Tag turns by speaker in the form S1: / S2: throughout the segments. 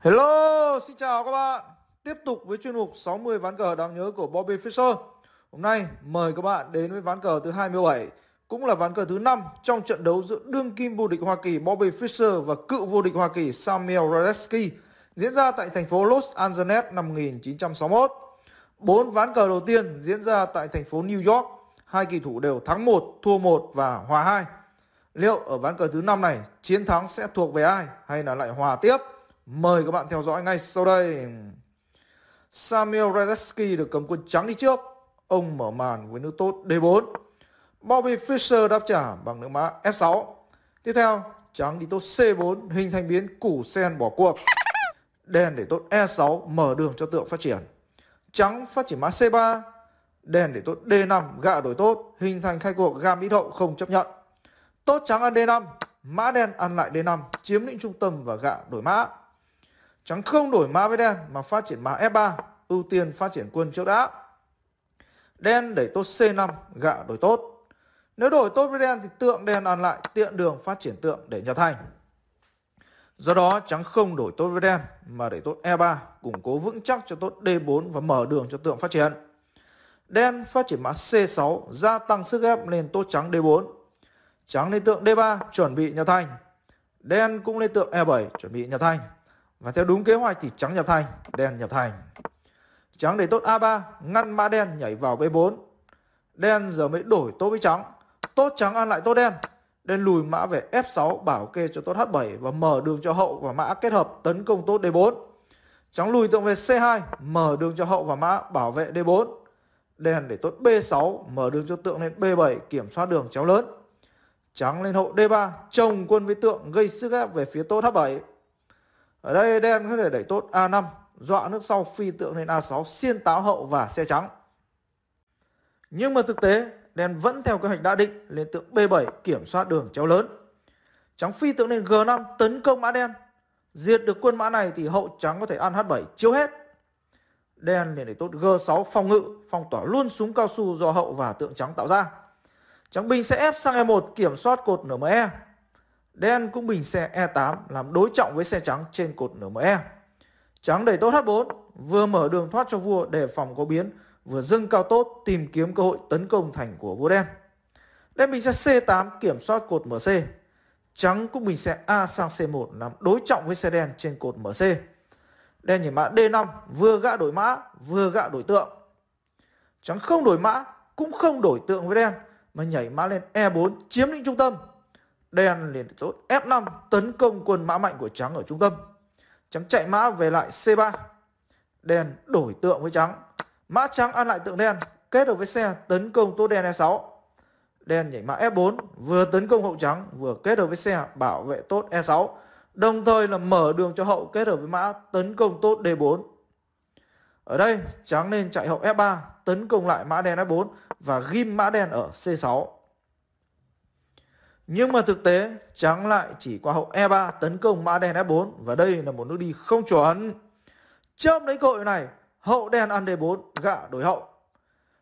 S1: Hello, xin chào các bạn. Tiếp tục với chuyên mục 60 ván cờ đáng nhớ của Bobby Fischer. Hôm nay mời các bạn đến với ván cờ thứ 27, cũng là ván cờ thứ 5 trong trận đấu giữa đương kim vô địch Hoa Kỳ Bobby Fischer và cựu vô địch Hoa Kỳ Samuel Radetsky diễn ra tại thành phố Los Angeles năm 1961. Bốn ván cờ đầu tiên diễn ra tại thành phố New York, hai kỳ thủ đều thắng 1, thua 1 và hòa 2. Liệu ở ván cờ thứ 5 này chiến thắng sẽ thuộc về ai hay là lại hòa tiếp? Mời các bạn theo dõi ngay sau đây. Samuel Radetsky được cầm quân trắng đi trước. Ông mở màn với nước tốt D4. Bobby Fischer đáp trả bằng nước mã F6. Tiếp theo, trắng đi tốt C4 hình thành biến củ sen bỏ cuộc. Đen để tốt E6 mở đường cho tượng phát triển. Trắng phát triển mã C3. Đen để tốt D5 gạ đổi tốt hình thành khai cuộc gam ít hậu không chấp nhận. Tốt trắng ăn D5, mã đen ăn lại D5 chiếm lĩnh trung tâm và gạ đổi mã. Trắng không đổi mã với đen mà phát triển mã F3, ưu tiên phát triển quân trước đã. Đen đẩy tốt C5, gạ đổi tốt. Nếu đổi tốt với đen thì tượng đen ăn lại tiện đường phát triển tượng để nhà thành. Do đó trắng không đổi tốt với đen mà đẩy tốt E3, củng cố vững chắc cho tốt D4 và mở đường cho tượng phát triển. Đen phát triển mã C6, gia tăng sức ép lên tốt trắng D4. Trắng lên tượng D3, chuẩn bị nhà thanh. Đen cũng lên tượng E7, chuẩn bị nhà thanh. Và theo đúng kế hoạch thì trắng nhập thành, đen nhập thành. Trắng để tốt A3, ngăn mã đen nhảy vào B4. Đen giờ mới đổi tốt với trắng. Tốt trắng ăn lại tốt đen. Đen lùi mã về F6 bảo kê cho tốt H7 và mở đường cho hậu và mã kết hợp tấn công tốt D4. Trắng lùi tượng về C2, mở đường cho hậu và mã bảo vệ D4. Đen để tốt B6, mở đường cho tượng lên B7 kiểm soát đường chéo lớn. Trắng lên hậu D3, chồng quân với tượng gây sức ép về phía tốt H7. Ở đây đen có thể đẩy tốt A5, dọa nước sau phi tượng lên A6, xiên táo hậu và xe trắng. Nhưng mà thực tế, đen vẫn theo kế hoạch đã định lên tượng B7 kiểm soát đường chéo lớn. Trắng phi tượng lên G5 tấn công mã đen. Diệt được quân mã này thì hậu trắng có thể ăn H7 chiếu hết. Đen liền đẩy tốt G6 phòng ngự, phong tỏa luôn súng cao su do hậu và tượng trắng tạo ra. Trắng binh sẽ ép sang E1 kiểm soát cột NME. Đen cũng bình xe E8 làm đối trọng với xe trắng trên cột NME. Trắng đẩy tốt H4, vừa mở đường thoát cho vua để phòng có biến, vừa dâng cao tốt tìm kiếm cơ hội tấn công thành của vua đen. Đen bình xe C8 kiểm soát cột MC. Trắng cũng bình xe A sang C1 làm đối trọng với xe đen trên cột MC. Đen nhảy mã D5 vừa gã đổi mã vừa gã đổi tượng. Trắng không đổi mã cũng không đổi tượng với đen mà nhảy mã lên E4 chiếm lĩnh trung tâm Đen liền tốt F5 tấn công quân mã mạnh của trắng ở trung tâm. Trắng chạy mã về lại C3. Đen đổi tượng với trắng. Mã trắng ăn lại tượng đen, kết hợp với xe tấn công tốt đen E6. Đen nhảy mã F4, vừa tấn công hậu trắng, vừa kết hợp với xe bảo vệ tốt E6. Đồng thời là mở đường cho hậu kết hợp với mã tấn công tốt D4. Ở đây, trắng nên chạy hậu F3, tấn công lại mã đen F4 và ghim mã đen ở C6. Nhưng mà thực tế trắng lại chỉ qua hậu E3 tấn công mã đen F4 và đây là một nước đi không chuẩn. Chớp lấy cơ hội này, hậu đen ăn D4, gạ đổi hậu.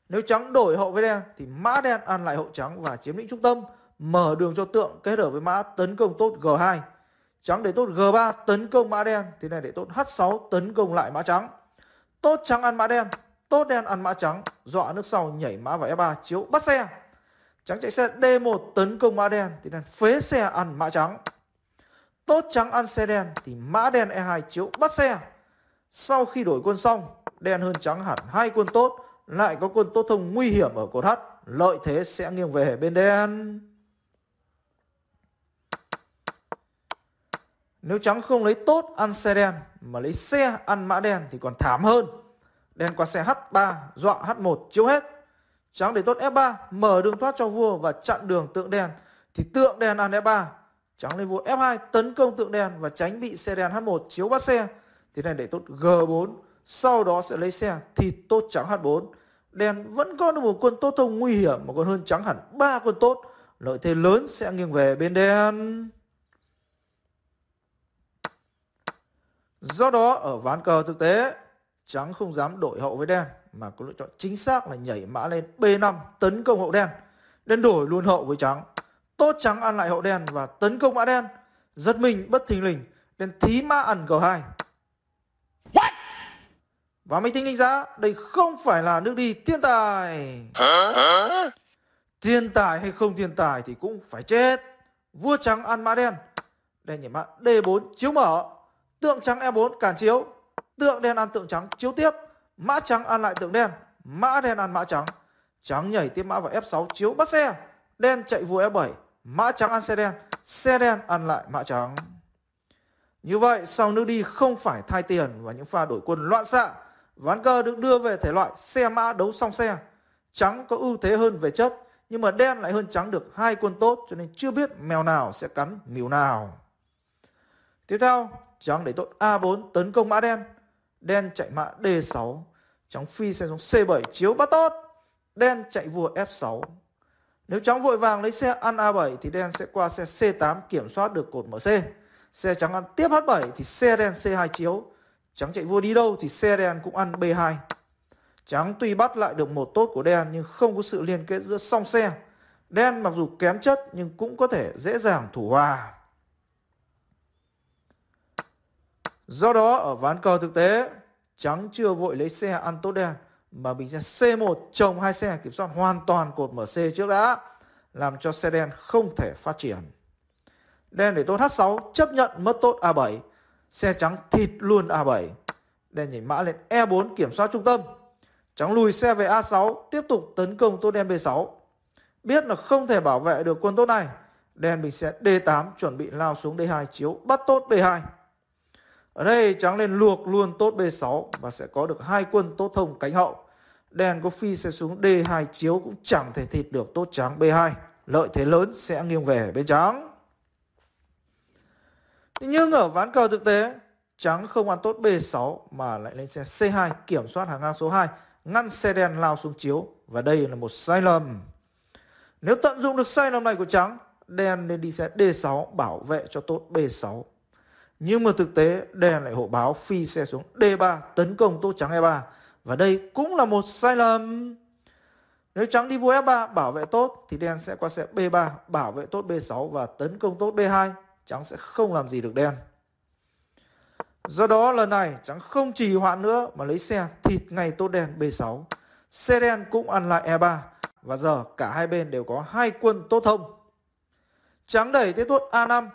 S1: Nếu trắng đổi hậu với đen thì mã đen ăn lại hậu trắng và chiếm lĩnh trung tâm, mở đường cho tượng kết hợp với mã tấn công tốt G2. Trắng để tốt G3 tấn công mã đen, thì này để tốt H6 tấn công lại mã trắng. Tốt trắng ăn mã đen, tốt đen ăn mã trắng, dọa nước sau nhảy mã vào F3 e chiếu bắt xe. Trắng chạy xe D1 tấn công mã đen thì đen phế xe ăn mã trắng. Tốt trắng ăn xe đen thì mã đen E2 chiếu bắt xe. Sau khi đổi quân xong, đen hơn trắng hẳn hai quân tốt, lại có quân tốt thông nguy hiểm ở cột H, lợi thế sẽ nghiêng về bên đen. Nếu trắng không lấy tốt ăn xe đen mà lấy xe ăn mã đen thì còn thảm hơn. Đen qua xe H3 dọa H1 chiếu hết. Trắng để tốt F3 mở đường thoát cho vua và chặn đường tượng đen thì tượng đen ăn F3. Trắng lên vua F2 tấn công tượng đen và tránh bị xe đen H1 chiếu bắt xe. Thì này để tốt G4 sau đó sẽ lấy xe thì tốt trắng H4. Đen vẫn có được một quân tốt thông nguy hiểm mà còn hơn trắng hẳn ba quân tốt. Lợi thế lớn sẽ nghiêng về bên đen. Do đó ở ván cờ thực tế Trắng không dám đổi hậu với đen mà có lựa chọn chính xác là nhảy mã lên B5 tấn công hậu đen. Đen đổi luôn hậu với trắng. Tốt trắng ăn lại hậu đen và tấn công mã đen. Giật mình bất thình lình, đen thí mã ẩn G2. What? Và máy tính đánh giá đây không phải là nước đi thiên tài. Thiên tài hay không thiên tài thì cũng phải chết. Vua trắng ăn mã đen. Đen nhảy mã D4 chiếu mở. Tượng trắng E4 cản chiếu tượng đen ăn tượng trắng chiếu tiếp mã trắng ăn lại tượng đen mã đen ăn mã trắng trắng nhảy tiếp mã vào f6 chiếu bắt xe đen chạy vua f7 mã trắng ăn xe đen xe đen ăn lại mã trắng như vậy sau nước đi không phải thay tiền và những pha đổi quân loạn xạ ván cờ được đưa về thể loại xe mã đấu song xe trắng có ưu thế hơn về chất nhưng mà đen lại hơn trắng được hai quân tốt cho nên chưa biết mèo nào sẽ cắn mìu nào tiếp theo trắng để tốt a4 tấn công mã đen đen chạy mã D6, trắng phi xe xuống C7 chiếu bắt tốt, đen chạy vua F6. Nếu trắng vội vàng lấy xe ăn A7 thì đen sẽ qua xe C8 kiểm soát được cột MC. Xe trắng ăn tiếp H7 thì xe đen C2 chiếu. Trắng chạy vua đi đâu thì xe đen cũng ăn B2. Trắng tuy bắt lại được một tốt của đen nhưng không có sự liên kết giữa song xe. Đen mặc dù kém chất nhưng cũng có thể dễ dàng thủ hòa Do đó ở ván cờ thực tế Trắng chưa vội lấy xe ăn tốt đen Mà mình xe C1 trồng hai xe kiểm soát hoàn toàn cột mở C trước đã Làm cho xe đen không thể phát triển Đen để tốt H6 chấp nhận mất tốt A7 Xe trắng thịt luôn A7 Đen nhảy mã lên E4 kiểm soát trung tâm Trắng lùi xe về A6 tiếp tục tấn công tốt đen B6 Biết là không thể bảo vệ được quân tốt này Đen mình sẽ D8 chuẩn bị lao xuống D2 chiếu bắt tốt B2 ở đây trắng lên luộc luôn tốt B6 và sẽ có được hai quân tốt thông cánh hậu. đen có phi sẽ xuống D2 chiếu cũng chẳng thể thịt được tốt trắng B2. Lợi thế lớn sẽ nghiêng về bên trắng. nhưng ở ván cờ thực tế, trắng không ăn tốt B6 mà lại lên xe C2 kiểm soát hàng ngang số 2, ngăn xe đen lao xuống chiếu và đây là một sai lầm. Nếu tận dụng được sai lầm này của trắng, đen nên đi xe D6 bảo vệ cho tốt B6 nhưng mà thực tế đè lại hộ báo phi xe xuống D3 tấn công tốt trắng E3 Và đây cũng là một sai lầm Nếu trắng đi vua F3 e bảo vệ tốt Thì đen sẽ qua xe B3 bảo vệ tốt B6 và tấn công tốt B2 Trắng sẽ không làm gì được đen Do đó lần này trắng không trì hoãn nữa mà lấy xe thịt ngay tốt đen B6 Xe đen cũng ăn lại E3 Và giờ cả hai bên đều có hai quân tốt thông Trắng đẩy tiếp tốt A5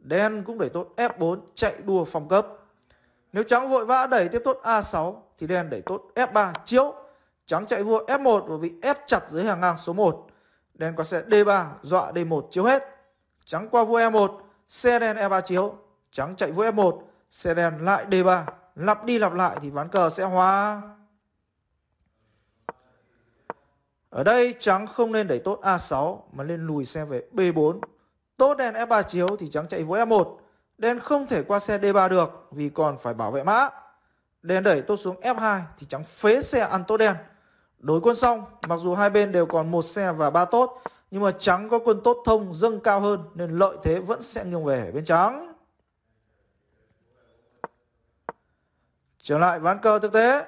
S1: Đen cũng đẩy tốt F4 chạy đua phong cấp. Nếu trắng vội vã đẩy tiếp tốt A6 thì đen đẩy tốt F3 chiếu. Trắng chạy vua F1 và bị ép chặt dưới hàng ngang số 1. Đen có xe D3 dọa D1 chiếu hết. Trắng qua vua E1, xe đen E3 chiếu. Trắng chạy vua F1, e xe đen lại D3. Lặp đi lặp lại thì ván cờ sẽ hóa. Ở đây trắng không nên đẩy tốt A6 mà nên lùi xe về B4 tốt đen F3 chiếu thì trắng chạy với F1. Đen không thể qua xe D3 được vì còn phải bảo vệ mã. Đen đẩy tốt xuống F2 thì trắng phế xe ăn tốt đen. Đối quân xong, mặc dù hai bên đều còn một xe và ba tốt, nhưng mà trắng có quân tốt thông dâng cao hơn nên lợi thế vẫn sẽ nghiêng về bên trắng. Trở lại ván cờ thực tế,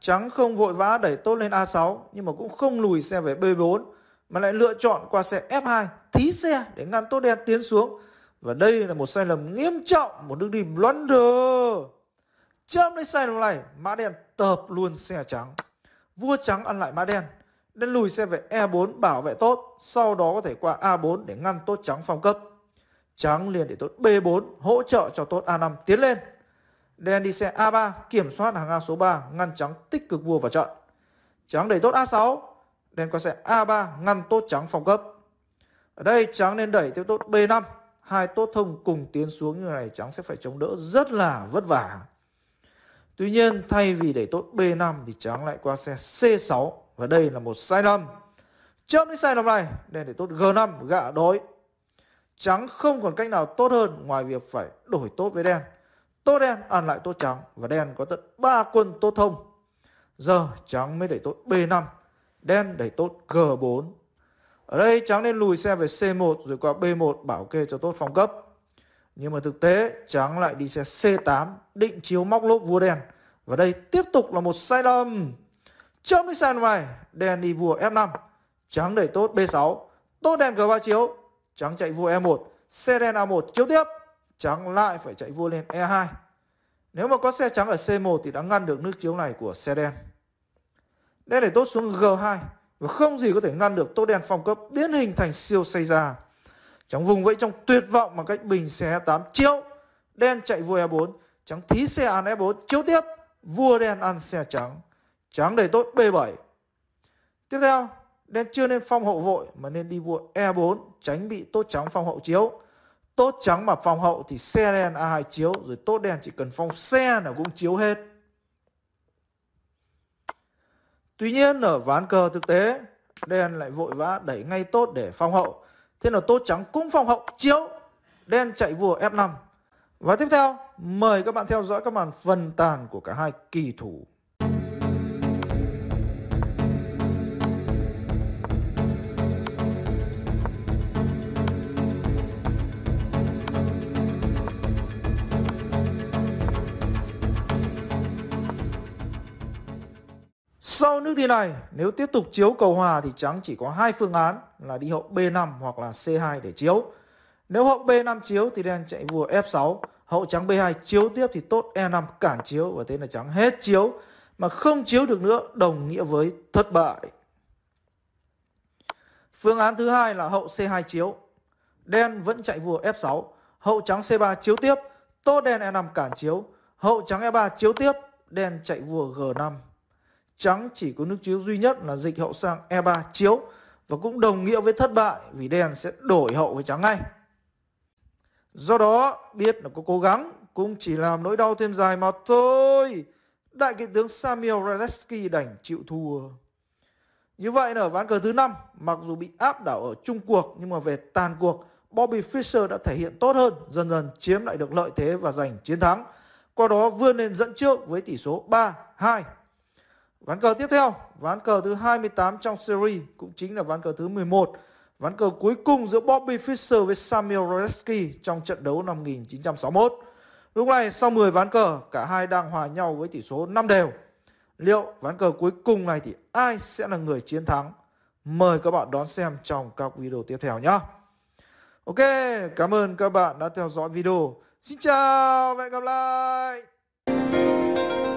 S1: trắng không vội vã đẩy tốt lên A6 nhưng mà cũng không lùi xe về B4 mà lại lựa chọn qua xe F2 thí xe để ngăn tốt đen tiến xuống. Và đây là một sai lầm nghiêm trọng, một đức đi blunder. Chớm lấy sai lầm này, mã đen tập luôn xe trắng. Vua trắng ăn lại mã đen, nên lùi xe về E4 bảo vệ tốt, sau đó có thể qua A4 để ngăn tốt trắng phong cấp. Trắng liền để tốt B4 hỗ trợ cho tốt A5 tiến lên. Đen đi xe A3 kiểm soát hàng A số 3 ngăn trắng tích cực vua vào trận. Trắng đẩy tốt A6 nên con sẽ A3 ngăn tốt trắng phòng gấp Ở đây trắng nên đẩy tiếp tốt B5. Hai tốt thông cùng tiến xuống như này trắng sẽ phải chống đỡ rất là vất vả. Tuy nhiên thay vì đẩy tốt B5 thì trắng lại qua xe C6 và đây là một sai lầm. Trước những sai lầm này nên để tốt G5 gạ đối. Trắng không còn cách nào tốt hơn ngoài việc phải đổi tốt với đen. Tốt đen ăn lại tốt trắng và đen có tận 3 quân tốt thông. Giờ trắng mới đẩy tốt B5 đen đẩy tốt G4. Ở đây trắng nên lùi xe về C1 rồi qua B1 bảo kê cho tốt phong cấp. Nhưng mà thực tế trắng lại đi xe C8 định chiếu móc lốp vua đen. Và đây tiếp tục là một sai lầm. Trong cái sàn ngoài đen đi vua F5. Trắng đẩy tốt B6. Tốt đen G3 chiếu. Trắng chạy vua E1. Xe đen A1 chiếu tiếp. Trắng lại phải chạy vua lên E2. Nếu mà có xe trắng ở C1 thì đã ngăn được nước chiếu này của xe đen. Đen đẩy tốt xuống G2 và không gì có thể ngăn được tốt đen phong cấp biến hình thành siêu xây ra. Trắng vùng vẫy trong tuyệt vọng bằng cách bình xe 8 triệu. Đen chạy vua E4, trắng thí xe ăn F4 e chiếu tiếp, vua đen ăn xe trắng. Trắng đẩy tốt B7. Tiếp theo, đen chưa nên phong hậu vội mà nên đi vua E4 tránh bị tốt trắng phong hậu chiếu. Tốt trắng mà phong hậu thì xe đen A2 chiếu rồi tốt đen chỉ cần phong xe nào cũng chiếu hết. Tuy nhiên ở ván cờ thực tế, đen lại vội vã đẩy ngay tốt để phong hậu. Thế là tốt trắng cũng phong hậu chiếu. Đen chạy vua F5. Và tiếp theo, mời các bạn theo dõi các màn phân tàn của cả hai kỳ thủ. Sau nước đi này, nếu tiếp tục chiếu cầu hòa thì trắng chỉ có hai phương án là đi hậu B5 hoặc là C2 để chiếu. Nếu hậu B5 chiếu thì đen chạy vua F6, hậu trắng B2 chiếu tiếp thì tốt E5 cản chiếu và thế là trắng hết chiếu mà không chiếu được nữa đồng nghĩa với thất bại. Phương án thứ hai là hậu C2 chiếu. Đen vẫn chạy vua F6, hậu trắng C3 chiếu tiếp, tốt đen E5 cản chiếu, hậu trắng E3 chiếu tiếp, đen chạy vua G5 trắng chỉ có nước chiếu duy nhất là dịch hậu sang E3 chiếu và cũng đồng nghĩa với thất bại vì đen sẽ đổi hậu với trắng ngay. Do đó, biết là có cố gắng cũng chỉ làm nỗi đau thêm dài mà thôi. Đại kiện tướng Samuel Radetsky đành chịu thua. Như vậy là ở ván cờ thứ 5, mặc dù bị áp đảo ở chung cuộc nhưng mà về tàn cuộc, Bobby Fischer đã thể hiện tốt hơn, dần dần chiếm lại được lợi thế và giành chiến thắng. Qua đó vươn lên dẫn trước với tỷ số 3-2. Ván cờ tiếp theo, ván cờ thứ 28 trong series cũng chính là ván cờ thứ 11. Ván cờ cuối cùng giữa Bobby Fischer với Samuel Roleski trong trận đấu năm 1961. Lúc này sau 10 ván cờ, cả hai đang hòa nhau với tỷ số 5 đều. Liệu ván cờ cuối cùng này thì ai sẽ là người chiến thắng? Mời các bạn đón xem trong các video tiếp theo nhé. Ok, cảm ơn các bạn đã theo dõi video. Xin chào và hẹn gặp lại.